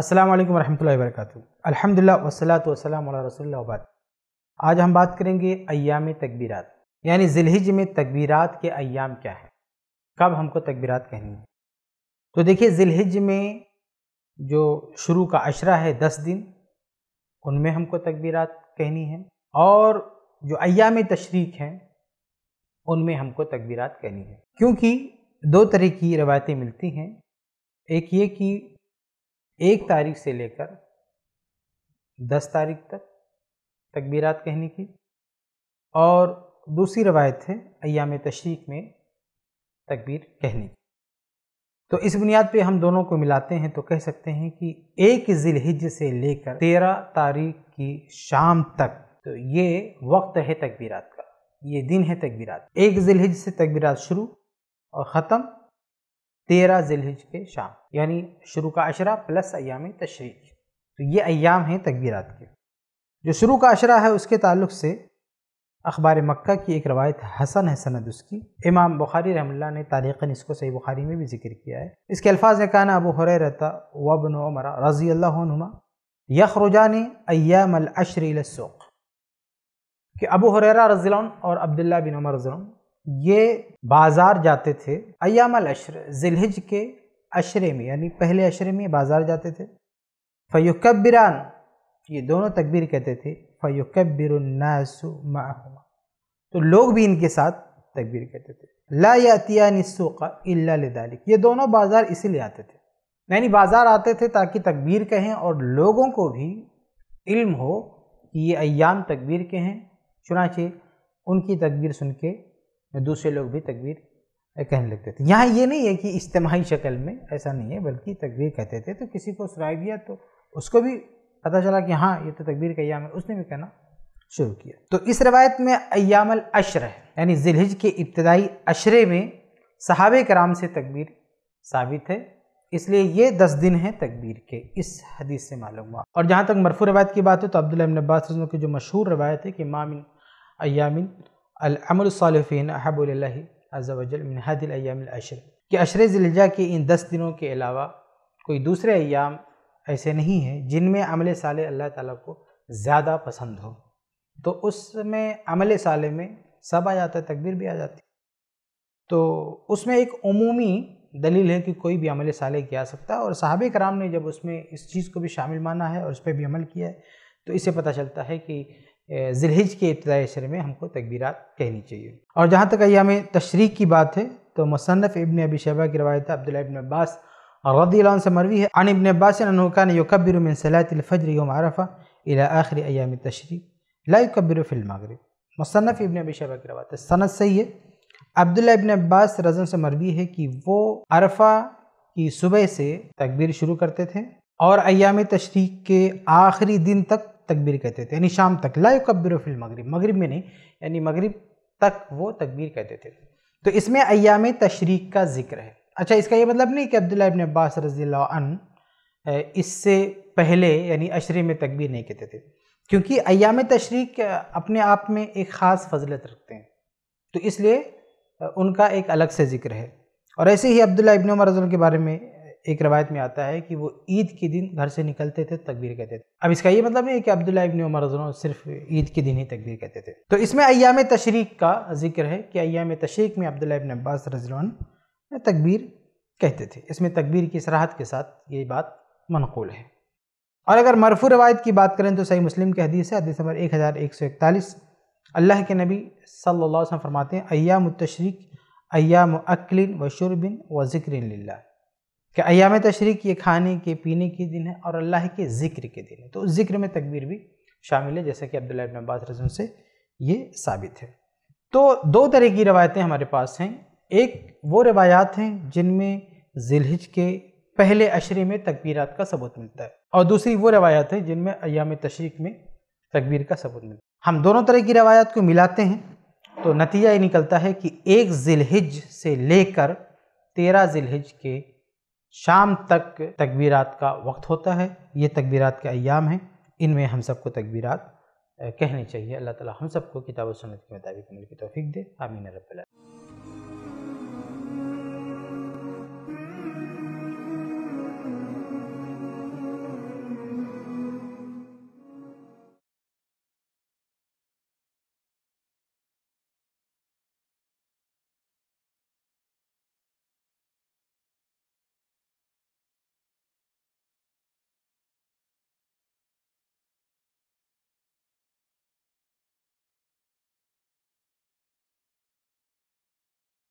अस्सलाम वालेकुम रहमतुल्लाहि वरकatuह अल्हम्दुलिल्लाह वसलात वसलाम वाला आज हम बात करेंगे अयाम तकबीरात यानी जिलहिज में तकबीरात के अयाम क्या हैं कब हमको तकबीरात कहनी है तो देखिए जिलहिज में जो शुरू का अशरा है दस दिन उनमें हमको तकबीरात कहनी है और जो अयाम तशरीक हैं उनमें हमको तकबीरात कहनी है क्योंकि दो तरह की रवायतें मिलती हैं एक ये कि एक तारीख से लेकर दस तारीख तक तकबीरात कहने की और दूसरी रवायत है अयाम तशरीक में तकबीर कहने की तो इस बुनियाद पे हम दोनों को मिलाते हैं तो कह सकते हैं कि एक ज़िलहिज से लेकर तेरह तारीख की शाम तक तो ये वक्त है तकबीरात का ये दिन है तकबीरात एक ज़िलहिज से तकबीरात शुरू और ख़त्म तेरह जिलहिज के शाम यानी शुरू का अशरा प्लस अयाम तशरी तो ये अयाम हैं तकबीरत के जो शुरू का अशरा है उसके ताल्लुक से अखबार मक्का की एक रवायत हसन है सनद उसकी इमाम बुखारी रहमल्ला ने तारीखन इसको सही बुखारी में भी जिक्र किया है इसके अल्फाज ने कहा अबू रहता वबन उमरा रजी यख रुजा ने अयाम सोख कि अबू हुररा रजील और अब्दुल्ला बिन उमर रजील ये बाज़ार जाते थे अयामल अशर जिलहिज के अशरे में यानी पहले अशरे में बाज़ार जाते थे फ़युकबिरान ये दोनों तकबीर कहते थे फ़युकबिरनासुमा तो लोग भी इनके साथ तकबीर कहते थे ला यातिया इल्ला लिदालिक ये दोनों बाज़ार इसीलिए आते थे यानी बाज़ार आते थे ताकि तकबीर कहें और लोगों को भी इल्म हो कि ये अयाम तकबीर के हैं चुनाचे उनकी तकबीर सुन के दूसरे लोग भी तकबीर कहने लगते थे यहाँ ये नहीं है कि इज्तमाही शक्ल में ऐसा नहीं है बल्कि तकबीर कहते थे तो किसी को सुनाई दिया तो उसको भी पता चला कि हाँ ये तो तकबीर का अयाम है उसने भी कहना शुरू किया तो इस रवायत में अयामल अशर है यानी जिलहिज के इब्तदाई अशरे में सहाबे कराम से तकबीर साबित है इसलिए ये दस दिन हैं तकबीर के इस हदीस से मालूम हुआ और जहाँ तक मरफू रवायत की बात है तो अब्दुल्ला अब्बास की जो मशहूर रवायत है कि मामिन अयामिन अमल सालफिन अहबुल्ल अज़ल मिन हदिलयामशर कि अशर जिलजा के इन दस दिनों के अलावा कोई दूसरे अयाम ऐसे नहीं हैं जिनमें अमल साल अल्लाह ताला को ज़्यादा पसंद हो तो उसमें अमल साल में सब आ जाता है तकबीर भी आ जाती तो उसमें एक अमूमी दलील है कि कोई भी अमल साल किया सकता है और साहब कराम ने जब उसमें इस चीज़ को भी शामिल माना है और उस पर भी अमल किया है तो इससे पता चलता है कि जिलहिज के इब्तदाई अशरे में हमको तकबीरात कहनी चाहिए और जहाँ तक अयाम हमें तशरी की बात है तो मुसनफ़ इबन अबी शबा की रवायत अब्दुल्ला इबन अब्बास रदी से मरवी है अन इबन अब्बास अनका ने मिन सलातफ़जर आरफ़ा इला आखिर अयाम तशरी लाकबिर फिल्मागरब मुसनफ़ इबन अबी शबा की रवायत सनत सही है अब्दुल्ला इबन अब्बास रजन से मरवी है कि वो अरफा की सुबह से तकबीर शुरू करते थे और अयाम तशरीक के आखिरी दिन तक तकबीर कहते थे यानी शाम तक लाइव कब्बिर फिल मगरब मगरब में नहीं यानी मगरब तक वो तकबीर कहते थे तो इसमें अयाम तशरीक का जिक्र है अच्छा इसका ये मतलब नहीं कि अब्दुल्ला इबन अब्बास रजील इससे पहले यानी अशरे में तकबीर नहीं कहते थे क्योंकि अयाम तशरीक अपने आप में एक ख़ास फजलत रखते हैं तो इसलिए उनका एक अलग से ज़िक्र है और ऐसे ही अब्दुल्ला इबन उमर रजल के बारे में एक रवायत में आता है कि वो ईद के दिन घर से निकलते थे तकबीर कहते थे अब इसका ये मतलब नहीं है कि अब्दुल्ला इबन उमर सिर्फ ईद के दिन ही तकबीर कहते थे तो इसमें अयाम तशरीक का जिक्र है कि अयाम तशरीक में अब्दुल्ला इबन अब्बास रजन तकबीर कहते थे इसमें तकबीर की सराहत के साथ ये बात मनकूल है और अगर मरफू रवायत की बात करें तो सही मुस्लिम के हदीस है हदीस नंबर एक हज़ार एक सौ इकतालीस अल्लाह के नबी सल्लल्लाहु अलैहि वसल्लम फरमाते हैं अयाम तशरीक अयाम अक्लिन व शुरबिन व ज़िक्रिन कि अयाम तशरीक ये खाने के पीने के दिन है और अल्लाह के ज़िक्र के दिन है तो उस ज़िक्र में तकबीर भी शामिल है जैसे कि अब्दुल्ला इब्न अब्बास रजन से ये साबित है तो दो तरह की रवायतें हमारे पास हैं एक वो रवायात हैं जिनमें जिलहिज के पहले अशरे में तकबीरात का सबूत मिलता है और दूसरी वो रवायत है जिनमें अयाम तशरीक में तकबीर का सबूत मिलता है हम दोनों तरह की रवायात को मिलाते हैं तो नतीजा ये निकलता है कि एक जिलहिज से लेकर तेरह जिलहिज के शाम तक तकबीरात का वक्त होता है ये तकबीरात के अयाम हैं इनमें हम सबको तकबीरात कहनी चाहिए अल्लाह ताला हम सबको किताब सुन्नत के मुताबिक अमल की तौफीक दे आमीन रब्बल